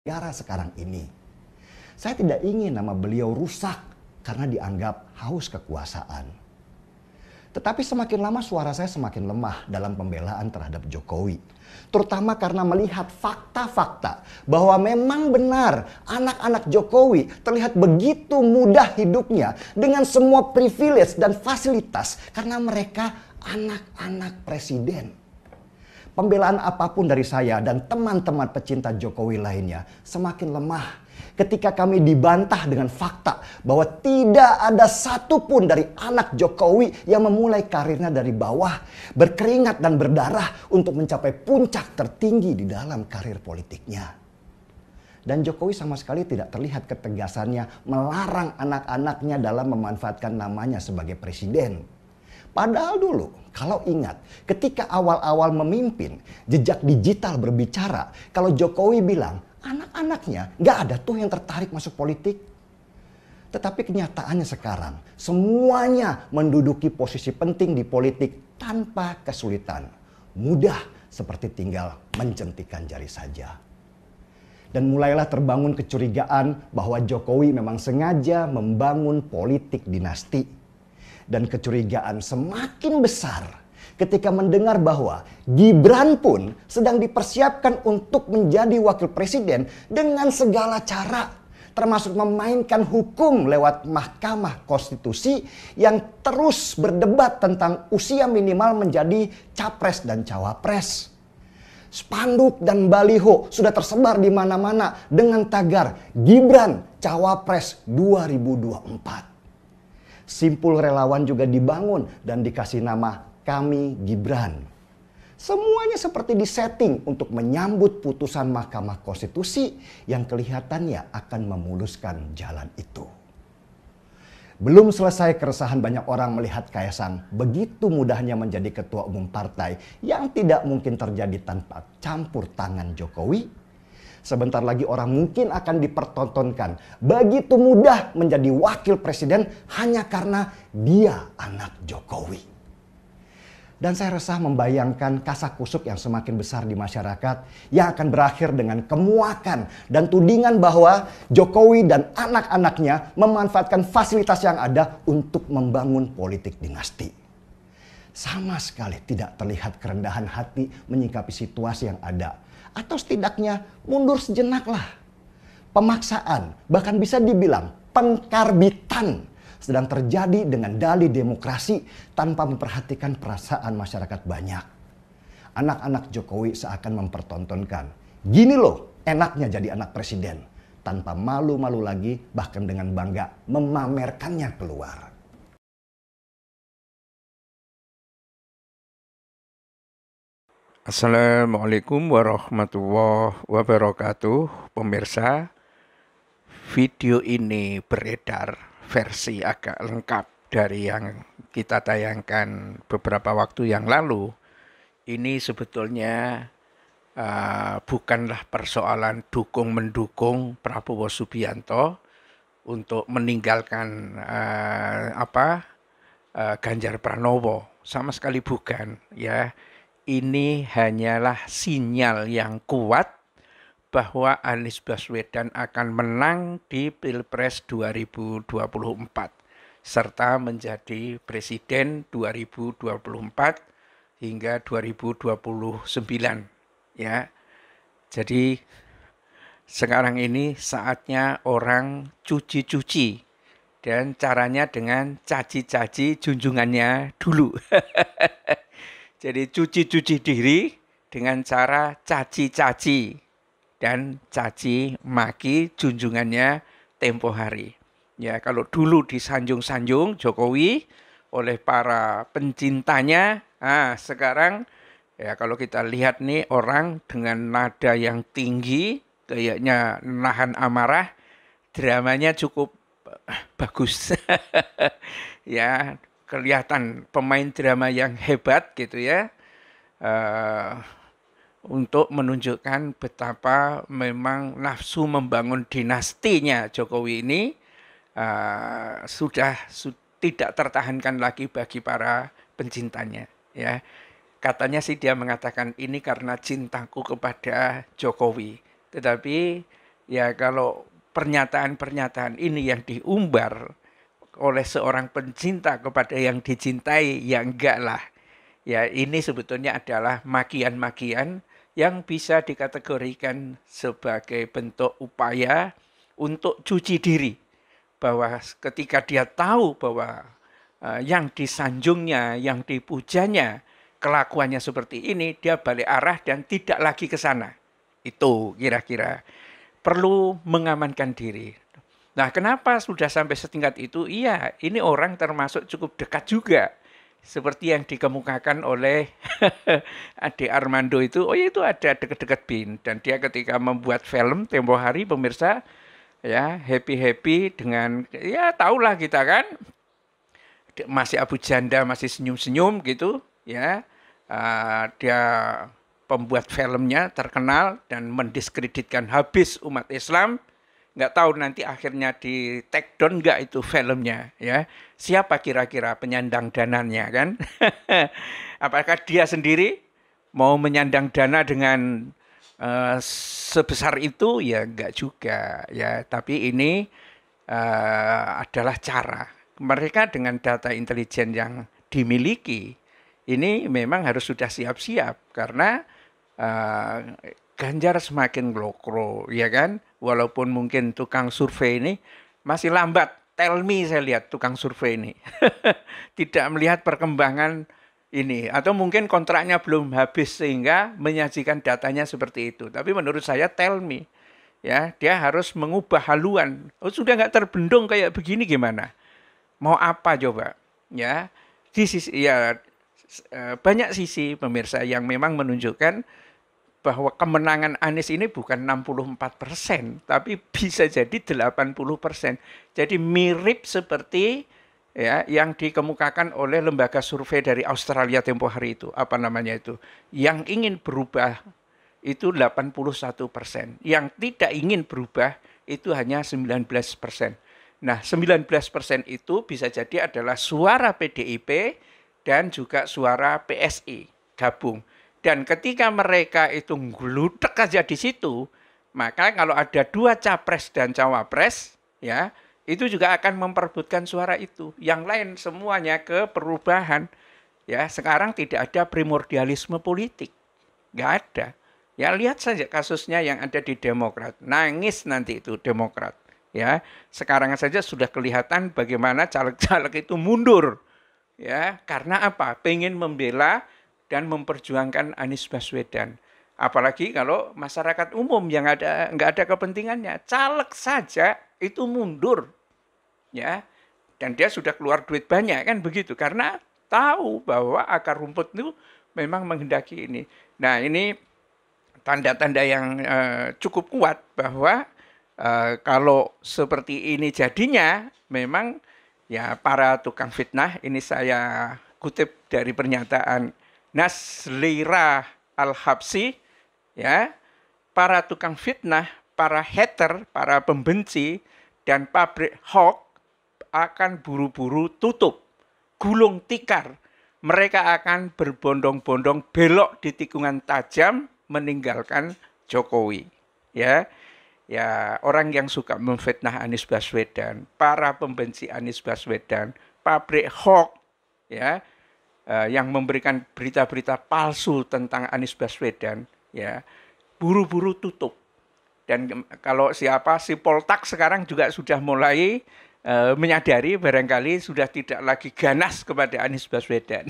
negara sekarang ini. Saya tidak ingin nama beliau rusak karena dianggap haus kekuasaan. Tetapi semakin lama suara saya semakin lemah dalam pembelaan terhadap Jokowi. Terutama karena melihat fakta-fakta bahwa memang benar anak-anak Jokowi terlihat begitu mudah hidupnya dengan semua privilege dan fasilitas karena mereka anak-anak presiden. Pembelaan apapun dari saya dan teman-teman pecinta Jokowi lainnya semakin lemah ketika kami dibantah dengan fakta bahwa tidak ada satupun dari anak Jokowi yang memulai karirnya dari bawah, berkeringat dan berdarah untuk mencapai puncak tertinggi di dalam karir politiknya. Dan Jokowi sama sekali tidak terlihat ketegasannya melarang anak-anaknya dalam memanfaatkan namanya sebagai presiden. Padahal dulu, kalau ingat, ketika awal-awal memimpin, jejak digital berbicara, kalau Jokowi bilang, anak-anaknya nggak ada tuh yang tertarik masuk politik. Tetapi kenyataannya sekarang, semuanya menduduki posisi penting di politik tanpa kesulitan. Mudah seperti tinggal mencentikan jari saja. Dan mulailah terbangun kecurigaan bahwa Jokowi memang sengaja membangun politik dinasti dan kecurigaan semakin besar ketika mendengar bahwa Gibran pun sedang dipersiapkan untuk menjadi wakil presiden dengan segala cara termasuk memainkan hukum lewat Mahkamah Konstitusi yang terus berdebat tentang usia minimal menjadi capres dan cawapres. Spanduk dan baliho sudah tersebar di mana-mana dengan tagar Gibran Cawapres 2024 simpul relawan juga dibangun dan dikasih nama kami Gibran. Semuanya seperti disetting untuk menyambut putusan Mahkamah Konstitusi yang kelihatannya akan memuluskan jalan itu. Belum selesai keresahan banyak orang melihat Kaisang begitu mudahnya menjadi ketua umum partai yang tidak mungkin terjadi tanpa campur tangan Jokowi Sebentar lagi orang mungkin akan dipertontonkan. Begitu mudah menjadi wakil presiden hanya karena dia anak Jokowi dan saya resah membayangkan kasak kusuk yang semakin besar di masyarakat yang akan berakhir dengan kemuakan dan tudingan bahwa Jokowi dan anak-anaknya memanfaatkan fasilitas yang ada untuk membangun politik dinasti. Sama sekali tidak terlihat kerendahan hati menyikapi situasi yang ada atau setidaknya mundur sejenak lah. Pemaksaan, bahkan bisa dibilang pengkarbitan sedang terjadi dengan dali demokrasi tanpa memperhatikan perasaan masyarakat banyak. Anak-anak Jokowi seakan mempertontonkan, gini loh enaknya jadi anak presiden. Tanpa malu-malu lagi, bahkan dengan bangga memamerkannya keluar. Assalamualaikum warahmatullahi wabarakatuh Pemirsa Video ini beredar versi agak lengkap dari yang kita tayangkan beberapa waktu yang lalu Ini sebetulnya uh, bukanlah persoalan dukung-mendukung Prabowo Subianto Untuk meninggalkan uh, apa uh, Ganjar Pranowo Sama sekali bukan ya ini hanyalah sinyal yang kuat bahwa Anies Baswedan akan menang di Pilpres 2024 serta menjadi presiden 2024 hingga 2029 ya. Jadi sekarang ini saatnya orang cuci-cuci dan caranya dengan caci-caci junjungannya dulu. Jadi cuci-cuci diri dengan cara caci-caci dan caci maki junjungannya tempo hari. Ya, kalau dulu disanjung-sanjung Jokowi oleh para pencintanya, ah sekarang ya kalau kita lihat nih orang dengan nada yang tinggi, kayaknya nahan amarah, dramanya cukup eh, bagus. ya, kelihatan pemain drama yang hebat gitu ya uh, untuk menunjukkan betapa memang nafsu membangun dinastinya Jokowi ini uh, sudah su tidak tertahankan lagi bagi para pencintanya ya katanya sih dia mengatakan ini karena cintaku kepada Jokowi tetapi ya kalau pernyataan-pernyataan ini yang diumbar oleh seorang pencinta kepada yang dicintai ya enggak lah ya ini sebetulnya adalah makian-makian yang bisa dikategorikan sebagai bentuk upaya untuk cuci diri bahwa ketika dia tahu bahwa uh, yang disanjungnya yang dipujanya kelakuannya seperti ini dia balik arah dan tidak lagi ke sana itu kira-kira perlu mengamankan diri Nah, kenapa sudah sampai setingkat itu? Iya, ini orang termasuk cukup dekat juga. Seperti yang dikemukakan oleh Ade Armando itu, oh ya itu ada dekat-dekat Bin. Dan dia ketika membuat film tempo hari, pemirsa, ya happy-happy dengan, ya tahulah kita kan, masih abu janda, masih senyum-senyum gitu, ya. Uh, dia pembuat filmnya terkenal dan mendiskreditkan habis umat Islam nggak tahu nanti akhirnya di take down nggak itu filmnya ya siapa kira-kira penyandang dananya kan apakah dia sendiri mau menyandang dana dengan uh, sebesar itu ya nggak juga ya tapi ini uh, adalah cara mereka dengan data intelijen yang dimiliki ini memang harus sudah siap-siap karena uh, Ganjar semakin glokro ya kan walaupun mungkin tukang survei ini masih lambat. Tell me saya lihat tukang survei ini. Tidak melihat perkembangan ini atau mungkin kontraknya belum habis sehingga menyajikan datanya seperti itu. Tapi menurut saya tell me ya dia harus mengubah haluan. Oh, sudah nggak terbendung kayak begini gimana? Mau apa coba? Ya di sisi ya eh, banyak sisi pemirsa yang memang menunjukkan bahwa kemenangan Anies ini bukan 64 persen, tapi bisa jadi 80 persen. Jadi mirip seperti ya yang dikemukakan oleh lembaga survei dari Australia tempo hari itu, apa namanya itu, yang ingin berubah itu 81 persen, yang tidak ingin berubah itu hanya 19 persen. Nah, 19 persen itu bisa jadi adalah suara PDIP dan juga suara PSI gabung. Dan ketika mereka itu ngeludek aja di situ, maka kalau ada dua capres dan cawapres, ya itu juga akan memperbutkan suara itu. Yang lain semuanya ke perubahan. Ya, sekarang tidak ada primordialisme politik. Nggak ada. Ya, lihat saja kasusnya yang ada di Demokrat. Nangis nanti itu Demokrat. Ya, sekarang saja sudah kelihatan bagaimana caleg-caleg itu mundur. Ya, karena apa? Pengen membela dan memperjuangkan Anies Baswedan. Apalagi kalau masyarakat umum yang ada nggak ada kepentingannya, caleg saja itu mundur, ya. Dan dia sudah keluar duit banyak kan begitu karena tahu bahwa akar rumput itu memang menghendaki ini. Nah ini tanda-tanda yang uh, cukup kuat bahwa uh, kalau seperti ini jadinya memang ya para tukang fitnah ini saya kutip dari pernyataan Naslira al-Habsi, ya, para tukang fitnah, para hater, para pembenci, dan pabrik hoax akan buru-buru tutup, gulung tikar. Mereka akan berbondong-bondong belok di tikungan tajam meninggalkan Jokowi. Ya, ya orang yang suka memfitnah Anies Baswedan, para pembenci Anies Baswedan, pabrik hoax, ya Eh, yang memberikan berita-berita palsu tentang Anies Baswedan ya buru-buru tutup dan kalau siapa si Poltak sekarang juga sudah mulai uh, menyadari barangkali sudah tidak lagi ganas kepada Anies Baswedan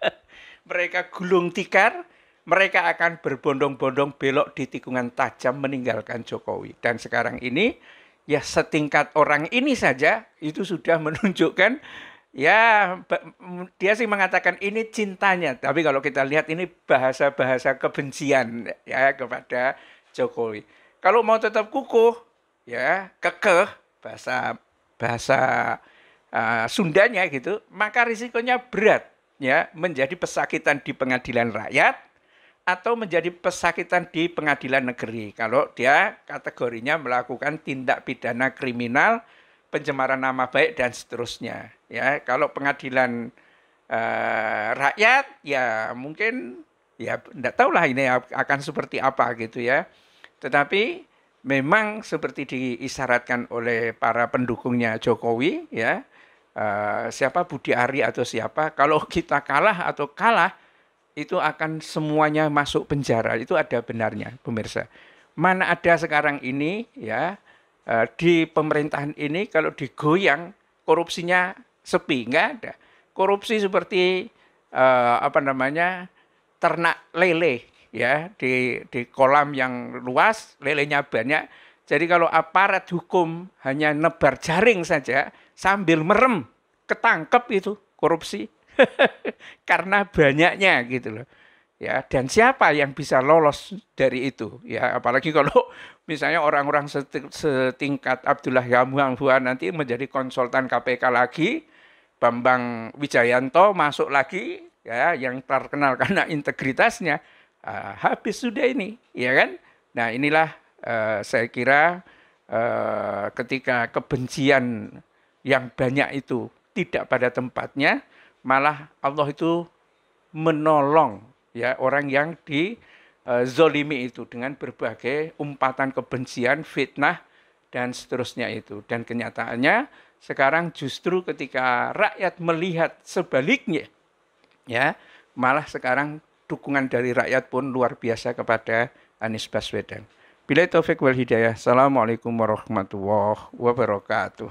mereka gulung tikar mereka akan berbondong-bondong belok di tikungan tajam meninggalkan Jokowi dan sekarang ini ya setingkat orang ini saja itu sudah menunjukkan ya dia sih mengatakan ini cintanya tapi kalau kita lihat ini bahasa-bahasa kebencian ya kepada Jokowi kalau mau tetap kukuh ya kekeh bahasa bahasa uh, Sundanya gitu maka risikonya berat ya menjadi pesakitan di pengadilan rakyat atau menjadi pesakitan di pengadilan negeri kalau dia kategorinya melakukan tindak pidana kriminal pencemaran nama baik dan seterusnya. Ya, kalau pengadilan eh, rakyat ya mungkin ya tahu lah ini akan seperti apa gitu ya. Tetapi memang seperti diisyaratkan oleh para pendukungnya Jokowi ya, eh, siapa Budi Ari atau siapa, kalau kita kalah atau kalah itu akan semuanya masuk penjara. Itu ada benarnya, pemirsa. Mana ada sekarang ini ya Eh, di pemerintahan ini kalau digoyang korupsinya sepi, nggak ada. Korupsi seperti uh, apa namanya ternak lele ya di di kolam yang luas lelenya banyak. Jadi kalau aparat hukum hanya nebar jaring saja sambil merem ketangkep itu korupsi karena banyaknya gitu loh ya dan siapa yang bisa lolos dari itu ya apalagi kalau misalnya orang-orang setingkat Abdullah Yamhua nanti menjadi konsultan KPK lagi Bambang Wijayanto masuk lagi ya yang terkenal karena integritasnya uh, habis sudah ini ya kan nah inilah uh, saya kira uh, ketika kebencian yang banyak itu tidak pada tempatnya malah Allah itu menolong ya orang yang dizolimi itu dengan berbagai umpatan kebencian, fitnah dan seterusnya itu. Dan kenyataannya sekarang justru ketika rakyat melihat sebaliknya ya, malah sekarang dukungan dari rakyat pun luar biasa kepada Anies Baswedan. Bila taufik wal hidayah. Assalamualaikum warahmatullahi wabarakatuh.